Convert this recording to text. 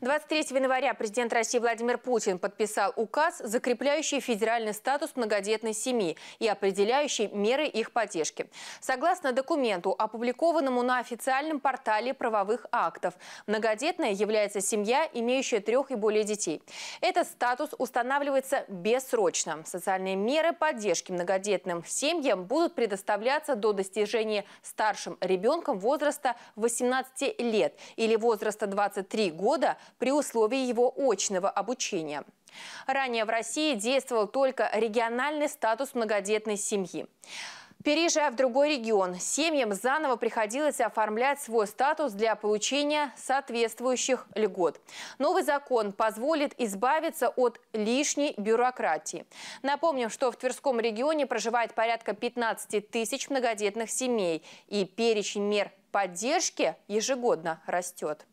23 января президент России Владимир Путин подписал указ, закрепляющий федеральный статус многодетной семьи и определяющий меры их поддержки. Согласно документу, опубликованному на официальном портале правовых актов, многодетная является семья, имеющая трех и более детей. Этот статус устанавливается бессрочно. Социальные меры поддержки многодетным семьям будут предоставляться до достижения старшим ребенком возраста 18 лет или возраста 23 года при условии его очного обучения. Ранее в России действовал только региональный статус многодетной семьи. Переезжая в другой регион, семьям заново приходилось оформлять свой статус для получения соответствующих льгот. Новый закон позволит избавиться от лишней бюрократии. Напомним, что в Тверском регионе проживает порядка 15 тысяч многодетных семей, и перечень мер поддержки ежегодно растет.